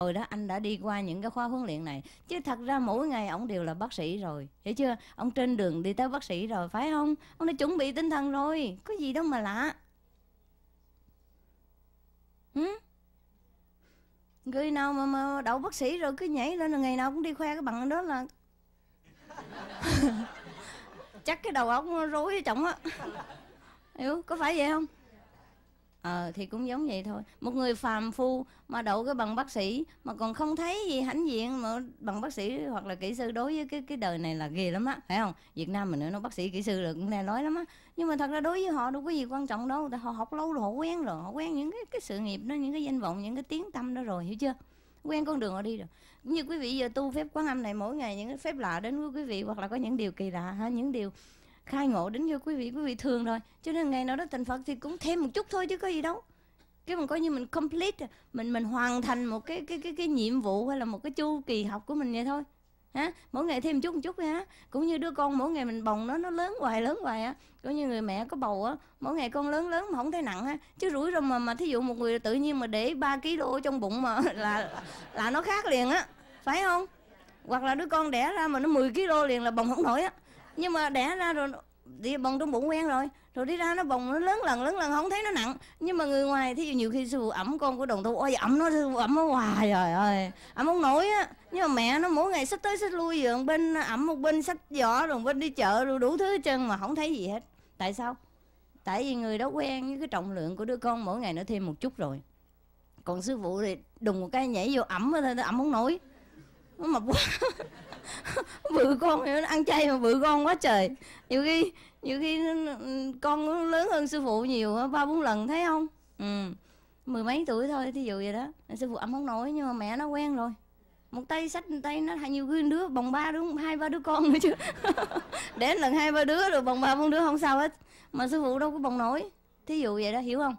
rồi ừ đó anh đã đi qua những cái khoa huấn luyện này chứ thật ra mỗi ngày ông đều là bác sĩ rồi hiểu chưa ông trên đường đi tới bác sĩ rồi phải không ông đã chuẩn bị tinh thần rồi có gì đâu mà lạ ừ? người nào mà, mà đậu bác sĩ rồi cứ nhảy lên là ngày nào cũng đi khoe cái bằng đó là chắc cái đầu óc rối với chồng á hiểu có phải vậy không ờ thì cũng giống vậy thôi một người phàm phu mà đậu cái bằng bác sĩ mà còn không thấy gì hãnh diện mà bằng bác sĩ hoặc là kỹ sư đối với cái cái đời này là ghê lắm á phải không việt nam mình nữa nó bác sĩ kỹ sư là cũng nghe nói lắm á nhưng mà thật ra đối với họ đâu có gì quan trọng đâu họ học lâu rồi họ quen rồi họ quen những cái cái sự nghiệp đó những cái danh vọng những cái tiếng tâm đó rồi hiểu chưa quen con đường họ đi rồi như quý vị giờ tu phép quán âm này mỗi ngày những cái phép lạ đến với quý vị hoặc là có những điều kỳ lạ ha những điều khai ngộ đến cho quý vị quý vị thường rồi cho nên ngày nào đó thành phật thì cũng thêm một chút thôi chứ có gì đâu cái mình coi như mình complete mình mình hoàn thành một cái cái cái cái nhiệm vụ hay là một cái chu kỳ học của mình vậy thôi hả? mỗi ngày thêm một chút một chút ha cũng như đứa con mỗi ngày mình bồng nó nó lớn hoài lớn hoài á cũng như người mẹ có bầu á mỗi ngày con lớn lớn mà không thấy nặng á chứ rủi rồi mà mà thí dụ một người tự nhiên mà để 3 kg trong bụng mà là là nó khác liền á phải không hoặc là đứa con đẻ ra mà nó 10 kg liền là bồng không nổi á nhưng mà đẻ ra rồi đi bồng trong bụng quen rồi rồi đi ra nó bồng nó lớn lần lớn lần không thấy nó nặng nhưng mà người ngoài thí dụ nhiều khi sư phụ ẩm con của đồng tu ôi ẩm nó sư phụ ẩm nó hoài rồi ơi ẩm không nổi á nhưng mà mẹ nó mỗi ngày sách tới sách lui giường bên ẩm một bên sách giỏ rồi bên đi chợ rồi đủ thứ hết trơn mà không thấy gì hết tại sao tại vì người đó quen với cái trọng lượng của đứa con mỗi ngày nó thêm một chút rồi còn sư phụ thì đùng một cái nhảy vô ẩm thôi ẩm không nổi nó mập quá vợ con ăn chay mà vợ con quá trời nhiều khi nhiều khi ừ, ừ, con lớn hơn sư phụ nhiều ba bốn lần thấy không ừ mười mấy tuổi thôi thí dụ vậy đó sư phụ ẩm không nổi nhưng mà mẹ nó quen rồi một tay sách một tay nó hay nhiều khi đứa bồng ba đứa hai ba đứa con nữa chứ đến lần hai ba đứa rồi bồng ba bốn đứa không sao hết mà sư phụ đâu có bồng nổi thí dụ vậy đó hiểu không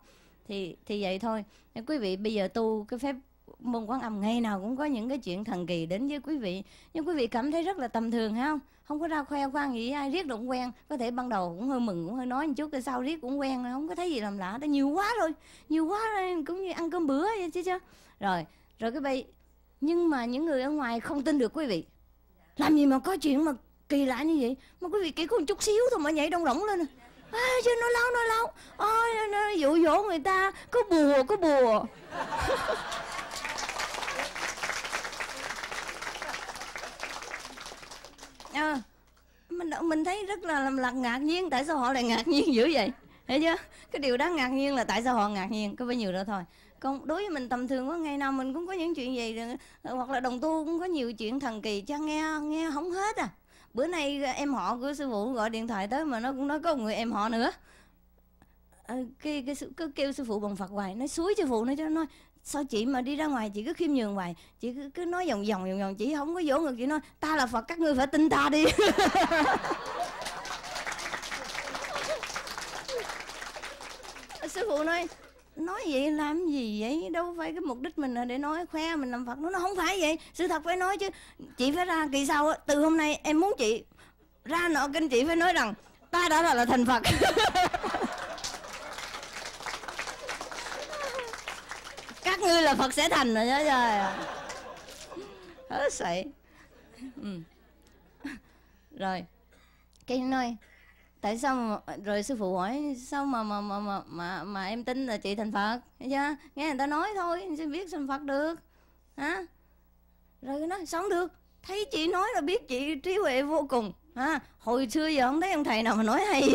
thì thì vậy thôi nên quý vị bây giờ tu cái phép môn quan âm ngày nào cũng có những cái chuyện thần kỳ đến với quý vị nhưng quý vị cảm thấy rất là tầm thường ha không không có ra khoe khoang gì ai riết động quen có thể ban đầu cũng hơi mừng cũng hơi nói một chút rồi sau riết cũng quen không có thấy gì làm lạ đó nhiều quá rồi nhiều quá rồi cũng như ăn cơm bữa vậy chứ chứ rồi rồi cái bây nhưng mà những người ở ngoài không tin được quý vị làm gì mà có chuyện mà kỳ lạ như vậy mà quý vị kỹ có một chút xíu thôi mà nhảy đông rỗng lên à, chứ nó lâu nó lâu ôi nó dụ dỗ người ta có bùa có bùa à, mình mình thấy rất là làm là ngạc nhiên tại sao họ lại ngạc nhiên dữ vậy hiểu chưa cái điều đó ngạc nhiên là tại sao họ ngạc nhiên có bấy nhiêu đó thôi còn đối với mình tầm thường quá ngày nào mình cũng có những chuyện gì ờ, hoặc là đồng tu cũng có nhiều chuyện thần kỳ cho nghe nghe không hết à bữa nay ờ, em họ của sư phụ gọi điện thoại tới mà nó cũng nói có một người em họ nữa à, cái, cái, cứ kêu sư phụ bằng phật hoài nó suối sư phụ nó cho nó nói sao chị mà đi ra ngoài chị cứ khiêm nhường hoài chị cứ, cứ nói vòng vòng vòng vòng chị không có vỗ ngực chị nói ta là phật các ngươi phải tin ta đi sư phụ nói nói vậy làm gì vậy đâu phải cái mục đích mình là để nói khoe mình làm phật nó nó không phải vậy sự thật phải nói chứ chị phải ra kỳ sau từ hôm nay em muốn chị ra nọ kinh chị phải nói rằng ta đã là, là thành phật như là phật sẽ thành rồi nhớ trời hết sậy ừ. rồi cái nói tại sao mà, rồi sư phụ hỏi sao mà mà mà mà mà, mà em tin là chị thành phật chưa nghe người ta nói thôi em sẽ biết thành phật được hả rồi nó sống được thấy chị nói là biết chị trí huệ vô cùng ha hồi xưa giờ không thấy ông thầy nào mà nói hay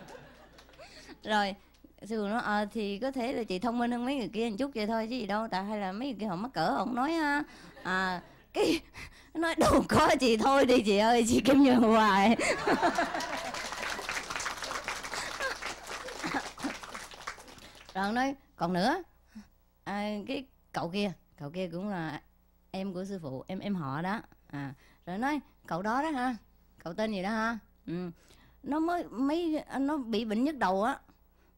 rồi sư phụ nói à, thì có thể là chị thông minh hơn mấy người kia một chút vậy thôi chứ gì đâu tại hay là mấy người kia họ mắc cỡ ông nói ha à cái nói đâu có chị thôi đi chị ơi chị kim nhường hoài rồi nói còn nữa à, cái cậu kia cậu kia cũng là em của sư phụ em em họ đó à rồi nói cậu đó đó ha cậu tên gì đó ha ừ. nó mới mấy nó bị bệnh nhức đầu á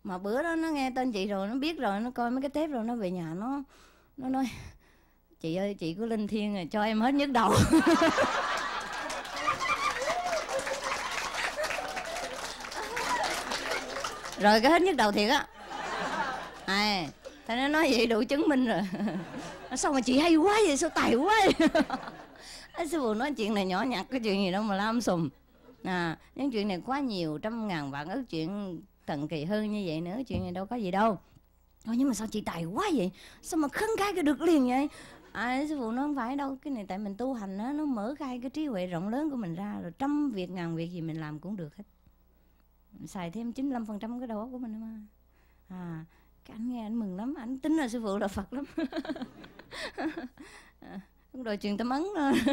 mà bữa đó nó nghe tên chị rồi nó biết rồi nó coi mấy cái tép rồi nó về nhà nó nó nói chị ơi chị cứ linh thiêng rồi à, cho em hết nhức đầu rồi cái hết nhức đầu thiệt á à thế nó nói vậy đủ chứng minh rồi nó xong rồi chị hay quá vậy sao tài quá vậy à, sư phụ nói chuyện này nhỏ nhặt cái chuyện gì đâu mà lam sùm à những chuyện này quá nhiều trăm ngàn vạn ức chuyện Cần Kỳ hơn như vậy nữa chuyện này đâu có gì đâu Thôi nhưng mà sao chị tài quá vậy Sao mà khấn khai cái được liền vậy à, Sư phụ nó không phải đâu Cái này tại mình tu hành đó, nó mở khai cái trí huệ rộng lớn của mình ra Rồi trăm việc ngàn việc gì mình làm cũng được hết Xài thêm 95% cái đầu óc của mình mà à, cái anh nghe anh mừng lắm anh tính là sư phụ là phật lắm à, lúc đòi truyền tâm ấn rồi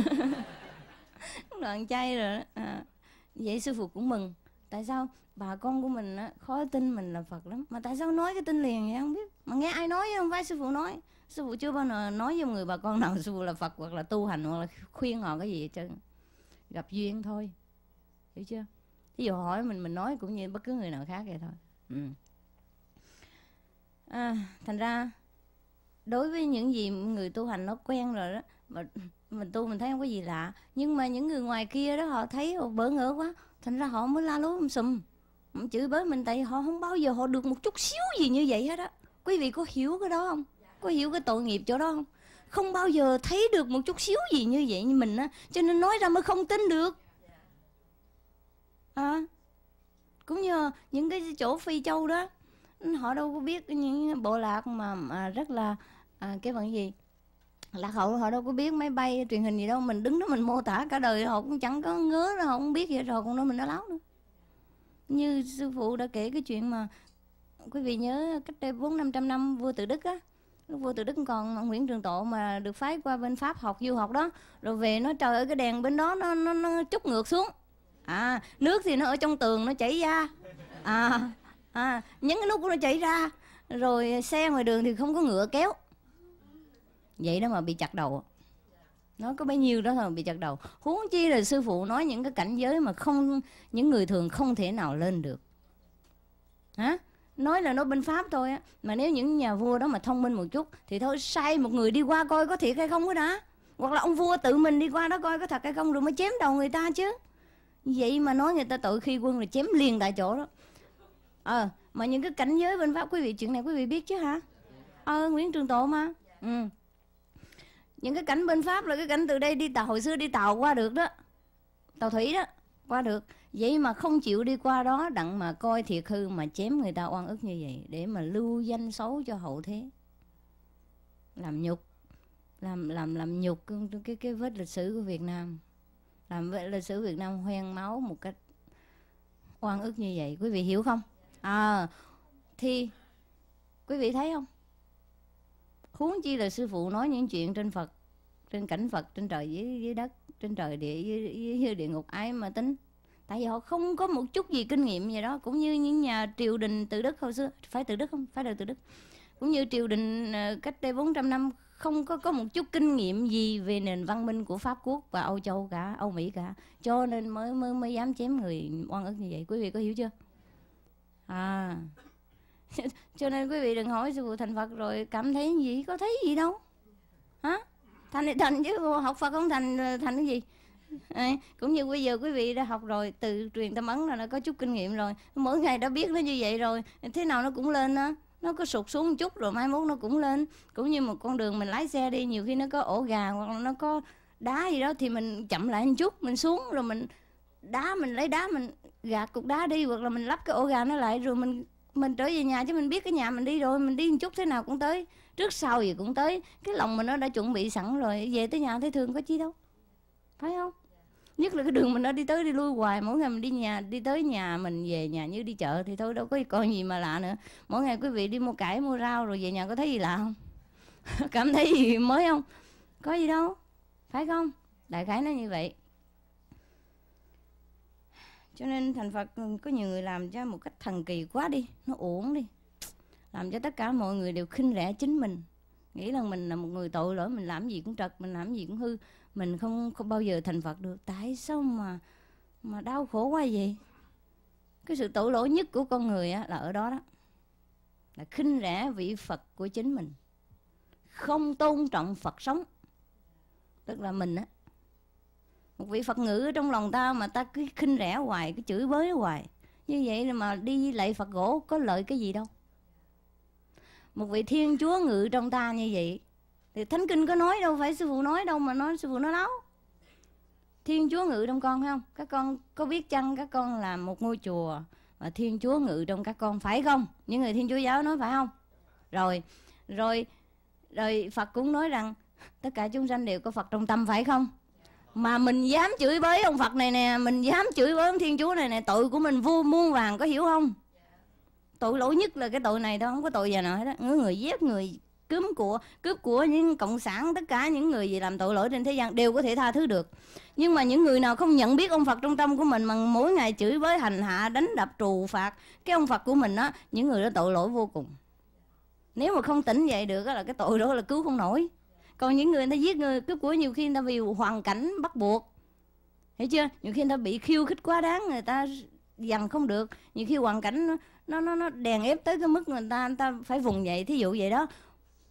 lúc đòi ăn chay rồi à, vậy sư phụ cũng mừng tại sao bà con của mình á, khó tin mình là phật lắm mà tại sao nói cái tin liền vậy không biết mà nghe ai nói chứ không phải sư phụ nói sư phụ chưa bao giờ nói với người bà con nào sư phụ là phật hoặc là tu hành hoặc là khuyên họ cái gì hết trơn gặp duyên thôi hiểu chưa ví dụ hỏi mình mình nói cũng như bất cứ người nào khác vậy thôi ừ. à, thành ra đối với những gì người tu hành nó quen rồi đó mà mình tu mình thấy không có gì lạ nhưng mà những người ngoài kia đó họ thấy họ bỡ ngỡ quá thành ra họ mới la lối um sùm chửi bới mình tại họ không bao giờ họ được một chút xíu gì như vậy hết á quý vị có hiểu cái đó không có hiểu cái tội nghiệp chỗ đó không không bao giờ thấy được một chút xíu gì như vậy như mình á cho nên nói ra mới không tin được à cũng như những cái chỗ phi châu đó họ đâu có biết những bộ lạc mà, mà rất là à, cái vận gì là hậu họ đâu có biết máy bay truyền hình gì đâu mình đứng đó mình mô tả cả đời họ cũng chẳng có ngớ đâu họ không biết gì rồi còn nói mình nó láo nữa như sư phụ đã kể cái chuyện mà quý vị nhớ cách đây bốn năm trăm năm vua tự đức á lúc vua tự đức còn nguyễn trường tộ mà được phái qua bên pháp học du học đó rồi về nó trời ở cái đèn bên đó nó nó, nó chút ngược xuống à nước thì nó ở trong tường nó chảy ra à à những cái lúc nó chảy ra rồi xe ngoài đường thì không có ngựa kéo vậy đó mà bị chặt đầu nó có bấy nhiêu đó thôi bị chặt đầu huống chi là sư phụ nói những cái cảnh giới mà không những người thường không thể nào lên được hả nói là nói binh pháp thôi á mà nếu những nhà vua đó mà thông minh một chút thì thôi sai một người đi qua coi có thiệt hay không cái đó hoặc là ông vua tự mình đi qua đó coi có thật hay không rồi mới chém đầu người ta chứ vậy mà nói người ta tội khi quân là chém liền tại chỗ đó ờ mà những cái cảnh giới binh pháp quý vị chuyện này quý vị biết chứ hả ờ nguyễn trường tộ mà ừ những cái cảnh bên pháp là cái cảnh từ đây đi tàu hồi xưa đi tàu qua được đó tàu thủy đó qua được vậy mà không chịu đi qua đó đặng mà coi thiệt hư mà chém người ta oan ức như vậy để mà lưu danh xấu cho hậu thế làm nhục làm làm làm nhục cái cái vết lịch sử của Việt Nam làm vết lịch sử Việt Nam hoen máu một cách oan ức như vậy quý vị hiểu không à, thì quý vị thấy không huống chi là sư phụ nói những chuyện trên phật trên cảnh phật trên trời dưới dưới đất trên trời địa dưới, dưới, địa ngục ai mà tính tại vì họ không có một chút gì kinh nghiệm gì đó cũng như những nhà triều đình từ đức hồi xưa phải từ đức không phải là từ đức cũng như triều đình ờ, cách đây 400 năm không có có một chút kinh nghiệm gì về nền văn minh của Pháp quốc và Âu Châu cả, Âu Mỹ cả, cho nên mới mới mới dám chém người oan ức như vậy. Quý vị có hiểu chưa? À, cho nên quý vị đừng hỏi sư phụ thành phật rồi cảm thấy gì có thấy gì đâu hả thành thì thành chứ học phật không thành ờ, thành cái gì à, cũng như bây giờ quý vị đã học rồi từ truyền tâm ấn là nó có chút kinh nghiệm rồi mỗi ngày đã biết nó như vậy rồi thế nào nó cũng lên á nó có sụt xuống một chút rồi mai mốt nó cũng lên cũng như một con đường mình lái xe đi nhiều khi nó có ổ gà hoặc là nó có đá gì đó thì mình chậm lại một chút mình xuống rồi mình đá mình lấy đá mình gạt cục đá đi hoặc là mình lắp cái ổ gà nó lại rồi mình mình trở về nhà chứ mình biết cái nhà mình đi rồi mình đi một chút thế nào cũng tới trước sau gì cũng tới cái lòng mình nó đã chuẩn bị sẵn rồi về tới nhà thấy thương có chi đâu phải không nhất là cái đường mình nó đi tới đi lui hoài mỗi ngày mình đi nhà đi tới nhà mình về nhà như đi chợ thì thôi đâu có coi gì mà lạ nữa mỗi ngày quý vị đi mua cải mua rau rồi về nhà có thấy gì lạ không cảm thấy gì mới không có gì đâu phải không đại khái nó như vậy cho nên thành phật ừ, có nhiều người làm cho một cách thần kỳ quá đi nó uổng đi làm cho tất cả mọi người đều khinh rẻ chính mình nghĩ là mình là một người tội lỗi mình làm gì cũng trật mình làm gì cũng hư mình không không bao giờ thành phật được tại sao mà mà đau khổ quá vậy cái sự tội lỗi nhất của con người á, là ở đó đó là khinh rẻ vị phật của chính mình không tôn trọng phật sống tức là mình á một vị phật ngữ trong lòng ta mà ta cứ khinh rẻ hoài cứ chửi bới hoài như vậy mà đi lạy phật gỗ có lợi cái gì đâu một vị thiên chúa ngự trong ta như vậy thì thánh kinh có nói đâu phải sư phụ nói đâu mà nói sư phụ nói đâu thiên chúa ngự trong con phải không các con có biết chăng các con là một ngôi chùa mà thiên chúa ngự trong các con phải không những người thiên chúa giáo nói phải không rồi rồi rồi phật cũng nói rằng tất cả chúng sanh đều có phật trong tâm phải không mà mình dám chửi bới ông phật này nè mình dám chửi bới ông thiên chúa này nè tội của mình vua muôn vàng có hiểu không tội lỗi nhất là cái tội này thôi không có tội gì nào hết á người, giết người cướp của cướp của những cộng sản tất cả những người gì làm tội lỗi trên thế gian đều có thể tha thứ được nhưng mà những người nào không nhận biết ông phật trong tâm của mình mà mỗi ngày chửi bới hành hạ đánh đập trù phạt cái ông phật của mình á những người đó tội lỗi vô cùng nếu mà không tỉnh dậy được là cái tội đó là cứu không nổi còn những người người ta giết người cướp của nhiều khi người ta vì hoàn cảnh bắt buộc hiểu chưa nhiều khi người ta bị khiêu khích quá đáng người ta dằn không được nhiều khi hoàn cảnh nó nó nó đèn ép tới cái mức người ta người ta phải vùng dậy thí dụ vậy đó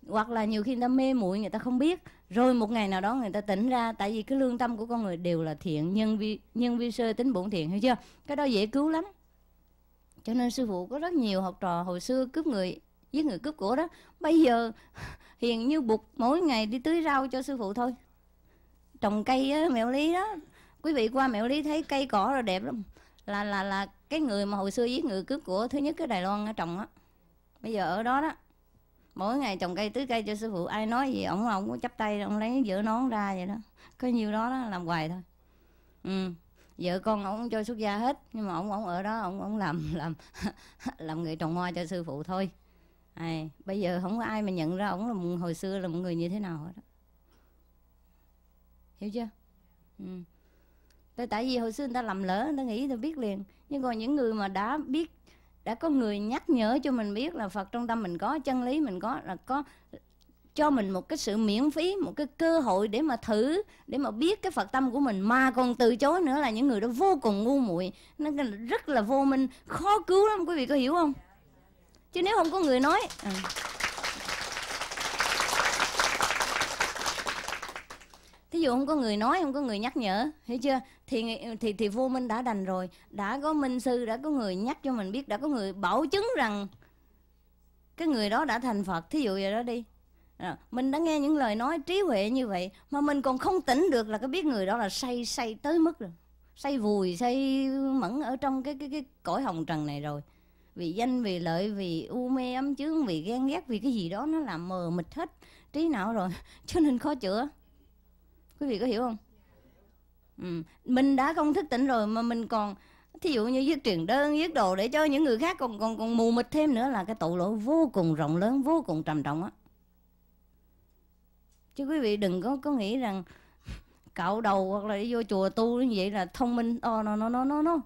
hoặc là nhiều khi người ta mê muội người ta không biết rồi một ngày nào đó người ta tỉnh ra tại vì cái lương tâm của con người đều là thiện nhân vi nhân vi sơ tính bổn thiện hiểu chưa cái đó dễ cứu lắm cho nên sư phụ có rất nhiều học trò hồi xưa cướp người giết người cướp của đó bây giờ hiền như bụt mỗi ngày đi tưới rau cho sư phụ thôi trồng cây á, mẹo lý đó quý vị qua mẹo lý thấy cây cỏ rồi đẹp lắm là là là cái người mà hồi xưa giết người cướp của thứ nhất cái đài loan trồng á bây giờ ở đó đó mỗi ngày trồng cây tưới cây cho sư phụ ai nói gì ổng ổng có chắp tay ông lấy giữa nón ra vậy đó có nhiêu đó đó làm hoài thôi ừ vợ con ổng cho xuất gia hết nhưng mà ổng ổng ở đó ổng ổng làm làm làm người trồng hoa cho sư phụ thôi à, bây giờ không có ai mà nhận ra ổng là một, hồi xưa là một người như thế nào hết đó. hiểu chưa ừ. Tại, tại vì hồi xưa người ta làm lỡ người ta nghĩ người ta biết liền nhưng còn những người mà đã biết đã có người nhắc nhở cho mình biết là Phật trong tâm mình có chân lý mình có là có cho mình một cái sự miễn phí một cái cơ hội để mà thử để mà biết cái Phật tâm của mình mà còn từ chối nữa là những người đó vô cùng ngu muội nó rất là vô minh khó cứu lắm quý vị có hiểu không chứ nếu không có người nói à. thí dụ không có người nói không có người nhắc nhở hiểu chưa thì thì thì vô minh đã đành rồi đã có minh sư đã có người nhắc cho mình biết đã có người bảo chứng rằng cái người đó đã thành phật thí dụ vậy đó đi à, mình đã nghe những lời nói trí huệ như vậy mà mình còn không tỉnh được là cái biết người đó là say say tới mức rồi say vùi say mẫn ở trong cái cái cái cõi hồng trần này rồi vì danh vì lợi vì u mê ấm chướng vì ghen ghét vì cái gì đó nó làm mờ mịt hết trí não rồi cho nên khó chữa quý vị có hiểu không ừ. mình đã không thức tỉnh rồi mà mình còn thí dụ như viết truyền đơn viết đồ để cho những người khác còn còn còn mù mịt thêm nữa là cái tội lỗi vô cùng rộng lớn vô cùng trầm trọng á chứ quý vị đừng có có nghĩ rằng cạo đầu hoặc là đi vô chùa tu như vậy là thông minh oh, no no no no no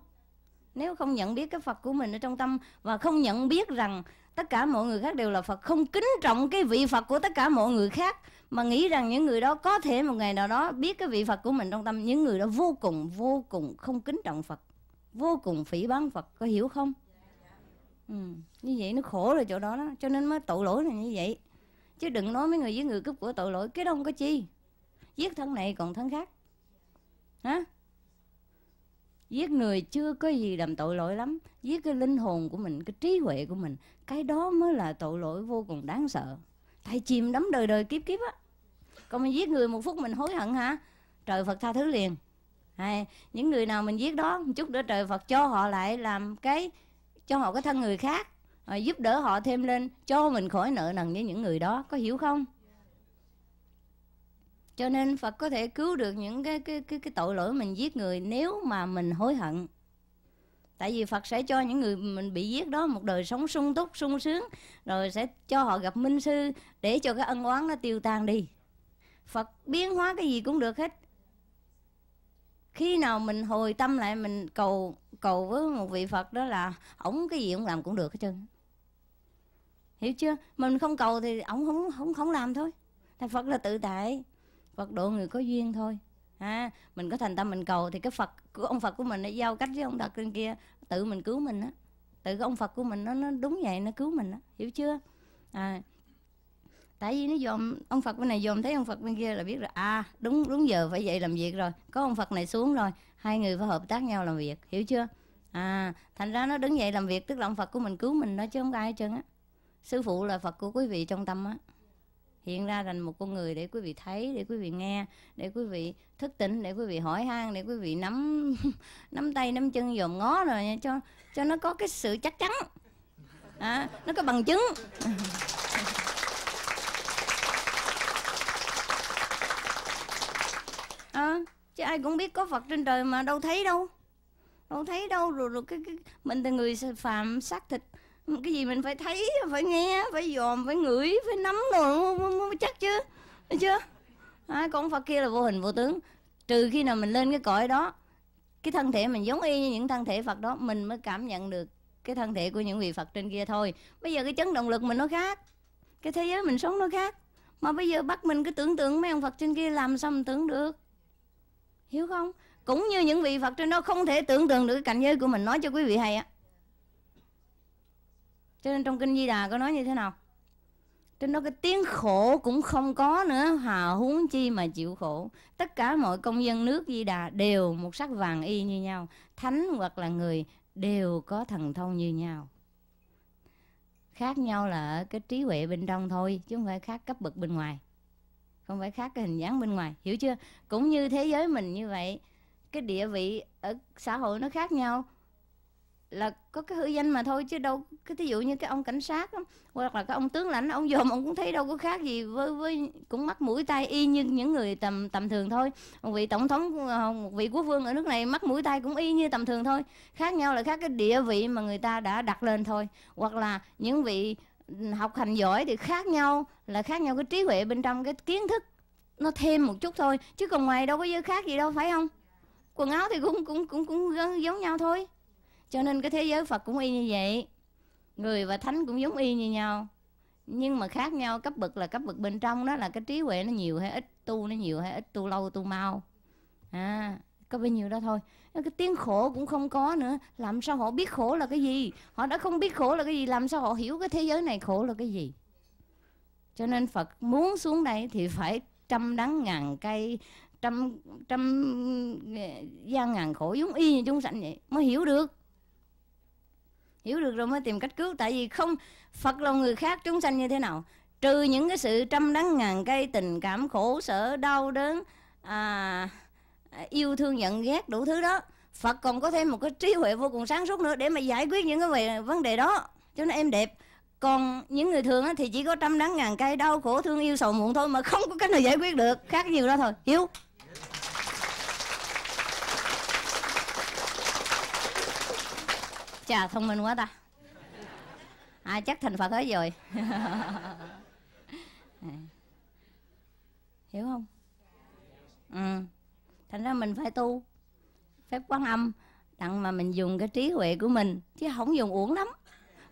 nếu không nhận biết cái phật của mình ở trong tâm và không nhận biết rằng tất cả mọi người khác đều là phật không kính trọng cái vị phật của tất cả mọi người khác mà nghĩ rằng những người đó có thể một ngày nào đó biết cái vị phật của mình trong tâm những người đó vô cùng vô cùng không kính trọng phật vô cùng phỉ bán phật có hiểu không ừ. như vậy nó khổ rồi chỗ đó đó cho nên mới tội lỗi này như vậy chứ đừng nói mấy người với người cướp của tội lỗi cái đó không có chi giết thân này còn thân khác hả giết người chưa có gì làm tội lỗi lắm giết cái linh hồn của mình cái trí huệ của mình cái đó mới là tội lỗi vô cùng đáng sợ thầy chìm đắm đời đời kiếp kiếp á còn mình giết người một phút mình hối hận hả trời phật tha thứ liền hay những người nào mình giết đó một chút nữa trời phật cho họ lại làm cái cho họ cái thân người khác rồi giúp đỡ họ thêm lên cho mình khỏi nợ nần với những người đó có hiểu không cho nên Phật có thể cứu được những cái cái cái, cái tội lỗi mình giết người nếu mà mình hối hận tại vì Phật sẽ cho những người mình bị giết đó một đời sống sung túc sung sướng rồi sẽ cho họ gặp minh sư để cho cái ân oán nó tiêu tan đi Phật biến hóa cái gì cũng được hết khi nào mình hồi tâm lại mình cầu cầu với một vị Phật đó là ổng cái gì ổng làm cũng được hết trơn hiểu chưa mình không cầu thì ổng không không không làm thôi thành Phật là tự tại Phật độ người có duyên thôi ha à, mình có thành tâm mình cầu thì cái Phật của ông Phật của mình nó giao cách với ông Phật trên kia tự mình cứu mình á tự cái ông Phật của mình nó nó đúng vậy nó cứu mình á hiểu chưa à tại vì nó dòm ông Phật bên này dòm thấy ông Phật bên kia là biết rồi à đúng đúng giờ phải vậy làm việc rồi có ông Phật này xuống rồi hai người phải hợp tác nhau làm việc hiểu chưa à thành ra nó đứng dậy làm việc tức là ông Phật của mình cứu mình nó chứ không ai hết trơn á sư phụ là Phật của quý vị trong tâm á hiện ra thành một con người để quý vị thấy để quý vị nghe để quý vị thức tỉnh để quý vị hỏi han để quý vị nắm nắm tay nắm chân dòm ngó rồi cho cho nó có cái sự chắc chắn à, nó có bằng chứng à, chứ ai cũng biết có phật trên trời mà đâu thấy đâu đâu thấy đâu rồi, rồi cái, cái mình là người phạm xác thịt cái gì mình phải thấy phải nghe phải dòm phải ngửi phải nắm rồi chắc chứ chưa à, con phật kia là vô hình vô tướng trừ khi nào mình lên cái cõi đó cái thân thể mình giống y như những thân thể phật đó mình mới cảm nhận được cái thân thể của những vị phật trên kia thôi bây giờ cái chấn động lực mình nó khác cái thế giới mình sống nó khác mà bây giờ bắt mình cứ tưởng tượng mấy ông phật trên kia làm sao mình tưởng được hiểu không cũng như những vị phật trên đó không thể tưởng tượng được cái cảnh giới của mình nói cho quý vị hay á cho nên trong kinh di đà có nói như thế nào trên đó cái tiếng khổ cũng không có nữa hà huống chi mà chịu khổ tất cả mọi công dân nước di đà đều một sắc vàng y như nhau thánh hoặc là người đều có thần thông như nhau khác nhau là ở cái trí huệ bên trong thôi chứ không phải khác cấp bậc bên ngoài không phải khác cái hình dáng bên ngoài hiểu chưa cũng như thế giới mình như vậy cái địa vị ở xã hội nó khác nhau là có cái hư danh mà thôi chứ đâu cái thí dụ như cái ông cảnh sát đó, hoặc là cái ông tướng lãnh ông dòm ông cũng thấy đâu có khác gì với với cũng mắt mũi tay y như những người tầm tầm thường thôi một vị tổng thống ờ, một vị quốc vương ở nước này mắt mũi tay cũng y như tầm thường thôi khác nhau là khác cái địa vị mà người ta đã đặt lên thôi hoặc là những vị ừ, học hành giỏi thì khác nhau là khác nhau cái trí huệ bên trong cái kiến thức nó thêm một chút thôi chứ còn ngoài đâu có gì khác gì đâu phải không quần áo thì cũng cũng cũng cũng giống nhau thôi cho nên cái thế giới Phật cũng y như vậy. Người và thánh cũng giống y như nhau. Nhưng mà khác nhau cấp bậc là cấp bậc bên trong đó là cái trí huệ nó nhiều hay ít, tu nó nhiều hay ít, tu lâu tu mau. À, có bao nhiêu đó thôi cái tiếng khổ cũng không có nữa làm sao họ biết khổ là cái gì họ đã không biết khổ là cái gì làm sao họ hiểu cái thế giới này khổ là cái gì cho nên phật muốn xuống đây thì phải trăm đắng ngàn cây trăm trăm ờ, gian ngàn khổ giống y như chúng sanh vậy mới hiểu được hiểu được rồi mới tìm cách cứu tại vì không phật lòng người khác chúng sanh như thế nào trừ những cái sự trăm đắng ngàn cây tình cảm khổ sở đau đớn à, yêu thương giận ghét đủ thứ đó phật còn có thêm một cái trí huệ vô cùng sáng suốt nữa để mà giải quyết những cái vấn đề đó cho nên em đẹp còn những người thường thì chỉ có trăm đắng ngàn cây đau khổ thương yêu sầu muộn thôi mà không có cách nào giải quyết được khác nhiều đó thôi hiểu chà thông minh quá ta à chắc thành phật hết rồi à. hiểu không ừ thành ra mình phải tu phép quán âm đặng mà mình dùng cái trí huệ của mình chứ không dùng uổng lắm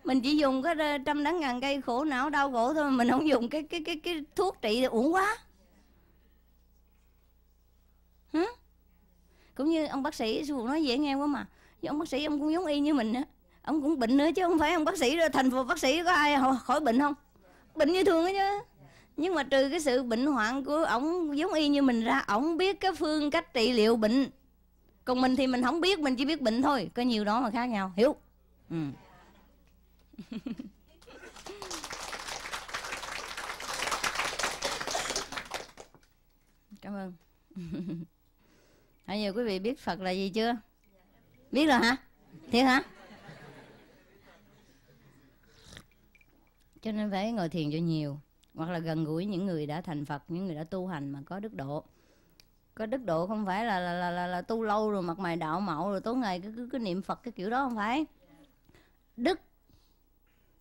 mình chỉ dùng cái trăm đắng ngàn cây khổ não đau khổ thôi mà mình không dùng cái cái cái cái thuốc trị uổng quá hử cũng như ông bác sĩ sư phụ nói dễ nghe quá mà Chứ ông bác sĩ ông cũng giống y như mình á Ông cũng bệnh nữa chứ không phải ông bác sĩ rồi thành phố bác sĩ có ai khỏi bệnh không Bệnh như thường á chứ Nhưng mà trừ cái sự bệnh hoạn của ổng giống y như mình ra Ổng biết cái phương cách trị liệu bệnh Còn mình thì mình không biết Mình chỉ biết bệnh thôi Có nhiều đó mà khác nhau Hiểu ừ. Cảm ơn Bây nhiều quý vị biết Phật là gì chưa? biết rồi hả thiệt hả cho nên phải ngồi thiền cho nhiều hoặc là gần gũi những người đã thành phật những người đã tu hành mà có đức độ có đức độ không phải là là là, là, là tu lâu rồi mặt mày đạo mạo rồi tối ngày cứ, cứ cứ niệm phật cái kiểu đó không phải đức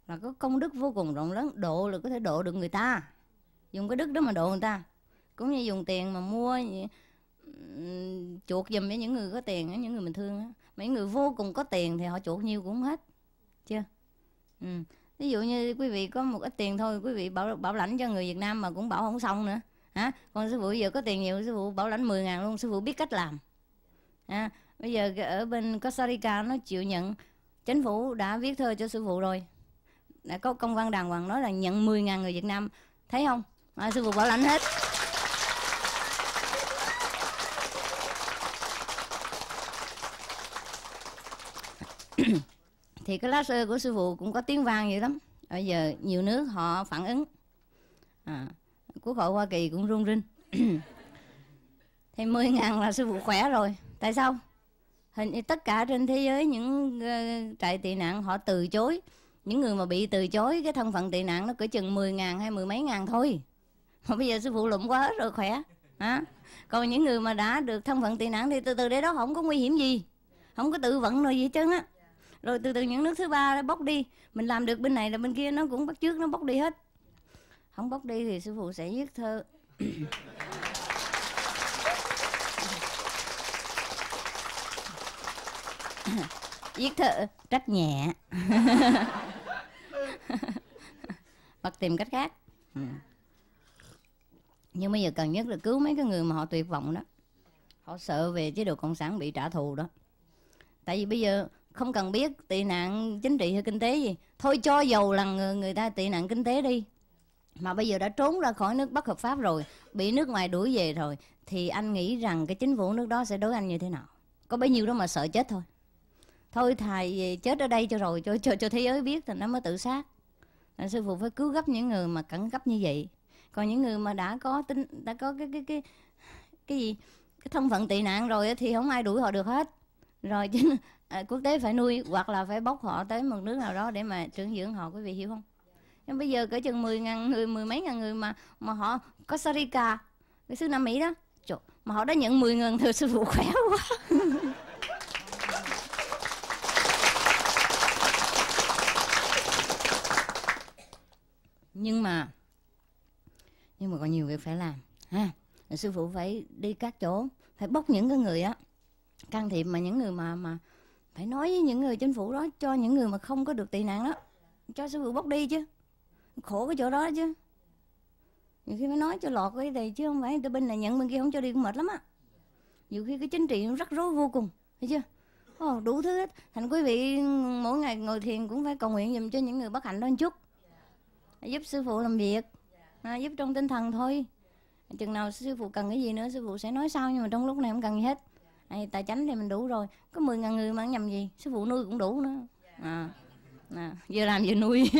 là có công đức vô cùng rộng lớn độ là có thể độ được người ta dùng cái đức đó mà độ người ta cũng như dùng tiền mà mua chuột giùm với những người có tiền á những người mình thương á mấy người vô cùng có tiền thì họ chuột nhiêu cũng hết chưa ừ. ví dụ như quý vị có một ít tiền thôi quý vị bảo bảo lãnh cho người việt nam mà cũng bảo không xong nữa hả còn sư phụ giờ có tiền nhiều sư phụ bảo lãnh 10 ngàn luôn sư phụ biết cách làm à, bây giờ ở bên costa rica nó chịu nhận chính phủ đã viết thơ cho sư phụ rồi đã có công văn đàng hoàng nói là nhận 10 ngàn người việt nam thấy không à, sư phụ bảo lãnh hết thì cái lá sơ của sư phụ cũng có tiếng vang vậy lắm bây giờ nhiều nước họ phản ứng à, quốc hội hoa kỳ cũng rung rinh thì 10 ngàn là sư phụ khỏe rồi tại sao hình như tất cả trên thế giới những uh, trại tị nạn họ từ chối những người mà bị từ chối cái thân phận tị nạn nó cỡ chừng 10 ngàn hay mười mấy ngàn thôi mà bây giờ sư phụ lụm quá hết rồi khỏe hả còn những người mà đã được thân phận tị nạn thì từ từ để đó không có nguy hiểm gì không có tự vận rồi gì hết trơn á rồi từ từ những nước thứ ba nó bốc đi mình làm được bên này là bên kia nó cũng bắt trước nó bốc đi hết không bốc đi thì sư phụ sẽ viết thơ viết thơ trách nhẹ bắt tìm cách khác nhưng bây giờ cần nhất là cứu mấy cái người mà họ tuyệt vọng đó họ sợ về chế độ cộng sản bị trả thù đó tại vì bây giờ không cần biết tị nạn chính trị hay kinh tế gì thôi cho dầu là người, người ta tị nạn kinh tế đi mà bây giờ đã trốn ra khỏi nước bất hợp pháp rồi bị nước ngoài đuổi về rồi thì anh nghĩ rằng cái chính phủ nước đó sẽ đối anh như thế nào có bấy nhiêu đó mà sợ chết thôi thôi thầy chết ở đây cho rồi cho cho cho thế giới biết thì nó mới tự sát sư phụ phải cứu gấp những người mà cẩn gấp như vậy còn những người mà đã có tính đã có cái cái cái cái gì cái thân phận tị nạn rồi thì không ai đuổi họ được hết rồi chứ à, quốc tế phải nuôi hoặc là phải bốc họ tới một nước nào đó để mà trưởng dưỡng họ quý vị hiểu không nhưng bây giờ cỡ chừng 10 ngàn người mười mấy ngàn người mà mà họ Costa Rica cái xứ Nam Mỹ đó Trời, mà họ đã nhận 10 ngàn thừa sư phụ khỏe quá nhưng mà nhưng mà còn nhiều việc phải làm ha sư phụ phải đi các chỗ phải bốc những cái người á can thiệp mà những người mà mà phải nói với những người chính phủ đó cho những người mà không có được tị nạn đó cho sư phụ bóc đi chứ khổ cái chỗ đó chứ nhiều khi mới nói cho lọt cái thì chứ không phải tôi bên này nhận bên kia không cho đi cũng mệt lắm á nhiều khi cái chính trị nó rắc rối vô cùng thấy chưa oh, đủ thứ hết thành quý vị mỗi ngày ngồi thiền cũng phải cầu nguyện dùm cho những người bất hạnh đó một chút giúp sư phụ làm việc à, giúp trong tinh thần thôi chừng nào sư phụ cần cái gì nữa sư phụ sẽ nói sau nhưng mà trong lúc này không cần gì hết hay tài chánh thì mình đủ rồi có 10 ngàn người mà ăn nhầm gì sư phụ nuôi cũng đủ nữa dạ. à, à vừa làm vừa nuôi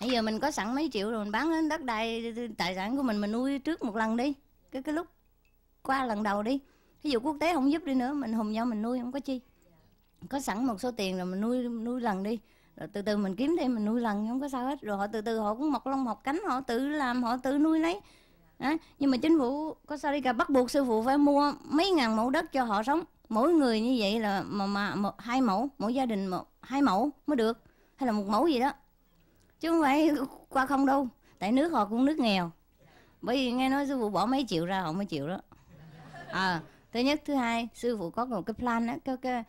bây giờ mình có sẵn mấy triệu rồi mình bán hết đất đai tài sản của mình mình nuôi trước một lần đi cái cái lúc qua lần đầu đi ví dụ quốc tế không giúp đi nữa mình hùng nhau mình nuôi không có chi có sẵn một số tiền rồi mình nuôi nuôi lần đi rồi từ từ mình kiếm thêm mình nuôi lần không có sao hết rồi họ từ từ họ cũng mọc lông mọc cánh họ tự làm họ tự nuôi lấy à, nhưng mà chính phủ có sao đi cả bắt buộc sư phụ phải mua mấy ngàn mẫu đất cho họ sống mỗi người như vậy là mà mà một hai mẫu mỗi gia đình một hai mẫu mới được hay là một mẫu gì đó chứ không phải qua không đâu tại nước họ cũng nước nghèo bởi vì nghe nói sư phụ bỏ mấy triệu ra họ mới chịu đó à, thứ nhất thứ hai sư phụ có một cái plan đó, cái, cái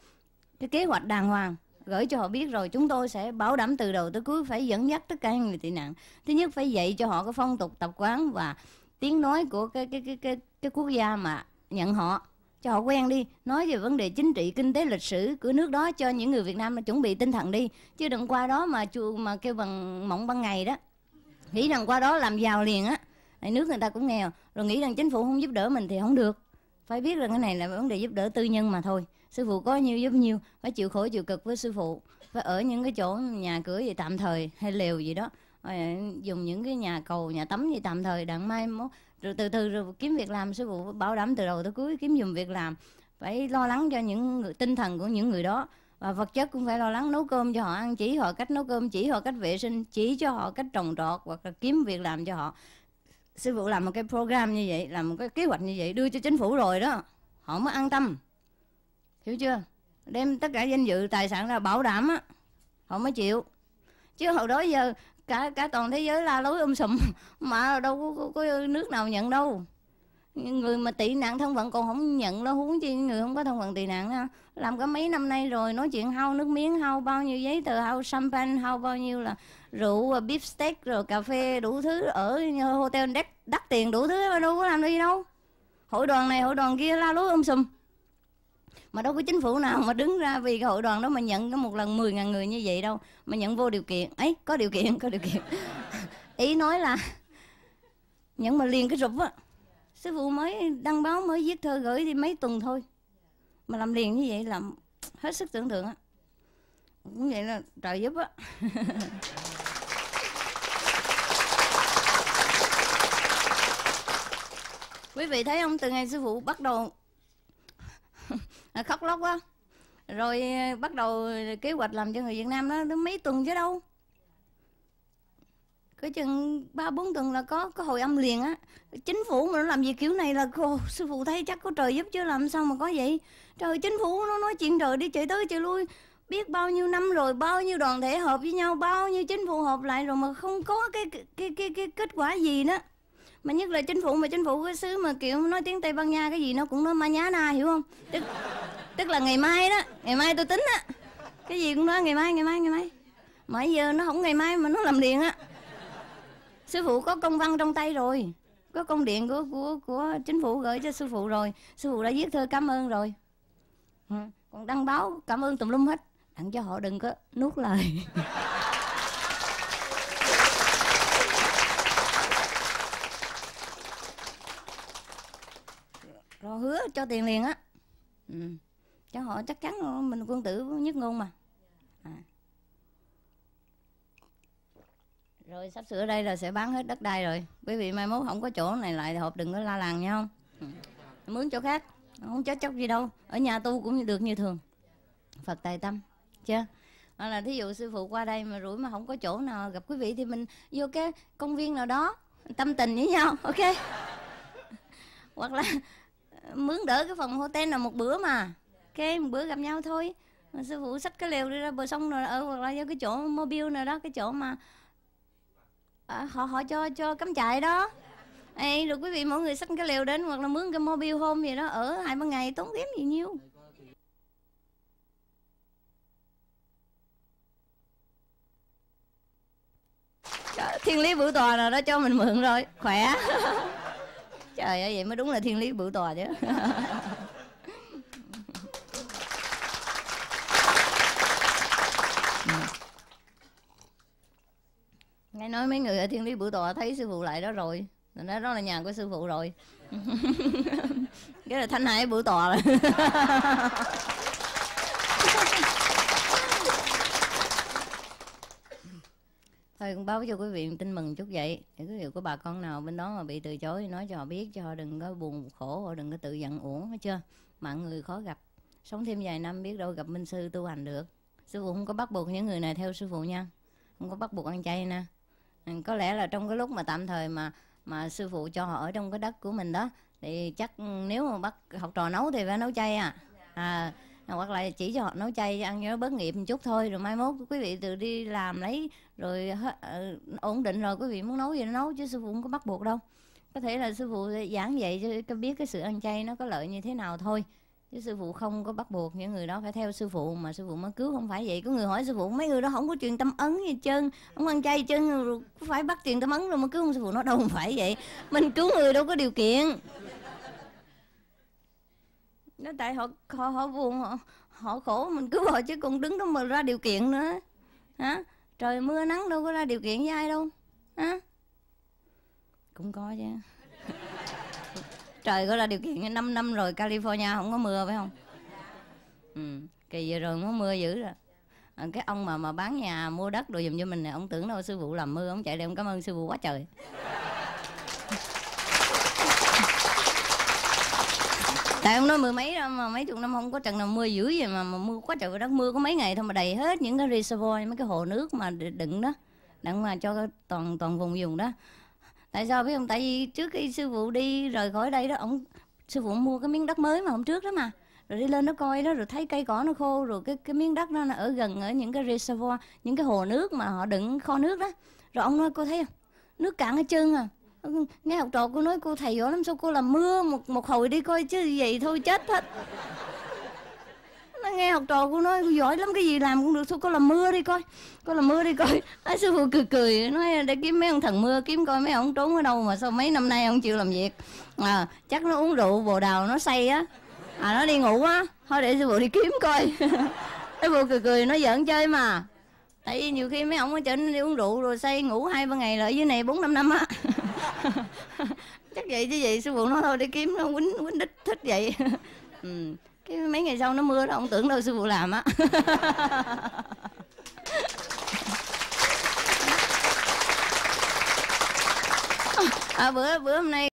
cái kế hoạch đàng hoàng gửi cho họ biết rồi chúng tôi sẽ bảo đảm từ đầu tới cuối phải dẫn dắt tất cả những người tị nạn thứ nhất phải dạy cho họ cái phong tục tập quán và tiếng nói của cái cái cái cái, cái quốc gia mà nhận họ cho họ quen đi nói về vấn đề chính trị kinh tế lịch sử của nước đó cho những người Việt Nam chuẩn bị tinh thần đi chứ đừng qua đó mà chu mà kêu bằng mộng ban ngày đó nghĩ rằng qua đó làm giàu liền á nước người ta cũng nghèo rồi nghĩ rằng chính phủ không giúp đỡ mình thì không được phải biết rằng cái này là vấn đề giúp đỡ tư nhân mà thôi sư phụ có nhiêu giúp nhiêu phải chịu khổ chịu cực với sư phụ phải ở những cái chỗ nhà cửa gì tạm thời hay lều gì đó ờ, dùng những cái nhà cầu nhà tắm gì tạm thời đặng mai mốt rồi từ từ rồi kiếm việc làm sư phụ bảo đảm từ đầu tới cuối kiếm dùm việc làm phải lo lắng cho những người, tinh thần của những người đó và vật chất cũng phải lo lắng nấu cơm cho họ ăn chỉ họ cách nấu cơm chỉ họ cách vệ sinh chỉ cho họ cách trồng trọt hoặc là kiếm việc làm cho họ sư phụ làm một cái program như vậy làm một cái kế hoạch như vậy đưa cho chính phủ rồi đó họ mới an tâm hiểu chưa đem tất cả danh dự tài sản ra bảo đảm á họ mới chịu chứ hồi đó giờ cả cả toàn thế giới la lối um sùm mà đâu có, có, có nước nào nhận đâu người mà tị nạn thân phận còn không nhận nó huống chi người không có thân phận tị nạn ha làm có mấy năm nay rồi nói chuyện hao nước miếng hao bao nhiêu giấy tờ hao champagne hao bao nhiêu là rượu và beef steak rồi cà phê đủ thứ ở hotel đắt đắt tiền đủ thứ mà đâu có làm đi đâu hội đoàn này hội đoàn kia la lối um sùm mà đâu có chính phủ nào mà đứng ra vì cái hội đoàn đó mà nhận có một lần 10 ngàn người như vậy đâu mà nhận vô điều kiện ấy có điều kiện có điều kiện ý nói là nhận mà liền cái rụp á sư phụ mới đăng báo mới viết thơ gửi thì mấy tuần thôi mà làm liền như vậy làm hết sức tưởng tượng á cũng vậy là trời giúp á quý vị thấy không từ ngày sư phụ bắt đầu khóc lóc quá rồi bắt đầu kế hoạch làm cho người việt nam đó mấy tuần chứ đâu cái chừng ba bốn tuần là có có hồi âm liền á chính phủ mà nó làm gì kiểu này là cô sư phụ thấy chắc có trời giúp chứ làm sao mà có vậy trời chính phủ nó nói chuyện trời đi chạy tới chạy lui biết bao nhiêu năm rồi bao nhiêu đoàn thể hợp với nhau bao nhiêu chính phủ hợp lại rồi mà không có cái cái cái cái, cái kết quả gì đó mà nhất là chính phủ mà chính phủ cái xứ mà kiểu nói tiếng tây ban nha cái gì nó cũng nói ma nhá na hiểu không tức tức là ngày mai đó ngày mai tôi tính á cái gì cũng nói ngày mai ngày mai ngày mai mà giờ nó không ngày mai mà nó làm liền á sư phụ có công văn trong tay rồi có công điện của của của chính phủ gửi cho sư phụ rồi sư phụ đã viết thư cảm ơn rồi ừ, còn đăng báo cảm ơn tùm lum hết đặng cho họ đừng có nuốt lời rồi hứa cho tiền liền á ừ. cho họ chắc chắn mình quân tử nhất ngôn mà à. rồi sắp sửa đây là sẽ bán hết đất đai rồi quý vị mai mốt không có chỗ này lại hộp đừng có la làng nha không ừ. mướn chỗ khác không chết chóc gì đâu ở nhà tu cũng được như thường phật tài tâm chưa hoặc là thí dụ sư phụ qua đây mà rủi mà không có chỗ nào gặp quý vị thì mình vô cái công viên nào đó tâm tình với nhau ok hoặc là mướn đỡ cái phòng hotel nào một bữa mà cái một bữa gặp nhau thôi sư phụ xách cái lều đi ra bờ sông rồi ở ờ, hoặc là vô cái chỗ mobile nào đó cái chỗ mà à, họ họ cho cho cắm trại đó Ê, rồi quý vị mọi người xách cái lều đến hoặc là mướn cái mobile home gì đó ở hai ba ngày tốn kém gì nhiêu thiên lý bửu tòa nào đó cho mình mượn rồi khỏe trời ơi vậy mới đúng là thiên lý bửu tòa chứ nghe nói mấy người ở thiên lý bửu tọa thấy sư phụ lại đó rồi nói đó là nhà của sư phụ rồi cái là thanh hải bửu tọa rồi thôi cũng báo cho quý vị tin mừng chút vậy để quý vị của bà con nào bên đó mà bị từ chối nói cho họ biết cho họ đừng có buồn khổ họ đừng có tự giận uổng hết chưa mạng người khó gặp sống thêm vài năm biết đâu gặp minh sư tu hành được sư phụ không có bắt buộc những người này theo sư phụ nha không có bắt buộc ăn chay nè Ừ, có lẽ là trong cái lúc mà tạm thời mà mà sư phụ cho họ ở trong cái đất của mình đó thì chắc nếu mà bắt học trò nấu thì phải nấu chay à à hoặc là chỉ cho họ nấu chay ăn cho bớt nghiệp một chút thôi rồi mai mốt quý vị tự đi làm lấy rồi ờ, ổn định rồi quý vị muốn nấu gì nấu chứ sư phụ không có bắt buộc đâu có thể là sư phụ giảng dạy cho biết cái sự ăn chay nó có lợi như thế nào thôi chứ sư phụ không có bắt buộc những người đó phải theo sư phụ mà sư phụ mới cứu không phải vậy có người hỏi sư phụ mấy người đó không có truyền tâm ấn gì chân không ăn chay chân rồi phải bắt truyền tâm ấn rồi mới cứu không sư phụ nó đâu không phải vậy mình cứu người đâu có điều kiện nó tại họ họ họ buồn họ họ khổ mình cứu họ chứ còn đứng đó mà ra điều kiện nữa hả trời mưa nắng đâu có ra điều kiện với ai đâu hả cũng có chứ trời có là điều kiện 5 năm rồi California không có mưa phải không ừ. kỳ vừa rồi không có mưa dữ rồi à, cái ông mà mà bán nhà mua đất đồ dùm cho mình này ông tưởng đâu sư phụ làm mưa ông chạy đây ông cảm ơn sư phụ quá trời tại ông nói mười mấy năm mà mấy chục năm không có trận nào mưa dữ vậy mà, mà mưa quá trời đất mưa có mấy ngày thôi mà đầy hết những cái reservoir mấy cái hồ nước mà đựng đó đặng mà cho toàn toàn vùng dùng đó tại sao biết không tại vì trước khi sư phụ đi rời khỏi đây đó ông sư phụ mua cái miếng đất mới mà hôm trước đó mà rồi đi lên nó coi đó rồi thấy cây cỏ nó khô rồi cái cái miếng đất đó nó ở gần ở những cái reservoir những cái hồ nước mà họ đựng kho nước đó rồi ông nói cô thấy không nước cạn hết trơn à nghe học trò cô nói cô thầy giỏi lắm sao cô làm mưa một một hồi đi coi chứ gì thôi chết hết nghe học trò cô nói giỏi lắm cái gì làm cũng được thôi có làm mưa đi coi có làm mưa đi coi ấy sư phụ cười cười nói để kiếm mấy ông thần mưa kiếm coi mấy ông trốn ở đâu mà sao mấy năm nay ông chịu làm việc à, chắc nó uống rượu bồ đào nó say á à nó đi ngủ á thôi để sư phụ đi kiếm coi sư phụ cười cười nó giỡn chơi mà tại vì nhiều khi mấy ông ở trên đi uống rượu rồi say ngủ hai ba ngày lại dưới này bốn năm năm á chắc vậy chứ gì sư phụ nói thôi đi kiếm nó quýnh quýnh đích thích vậy ừ. Chứ mấy ngày sau nó mưa đó ông tưởng đâu sư phụ làm á à, bữa bữa hôm nay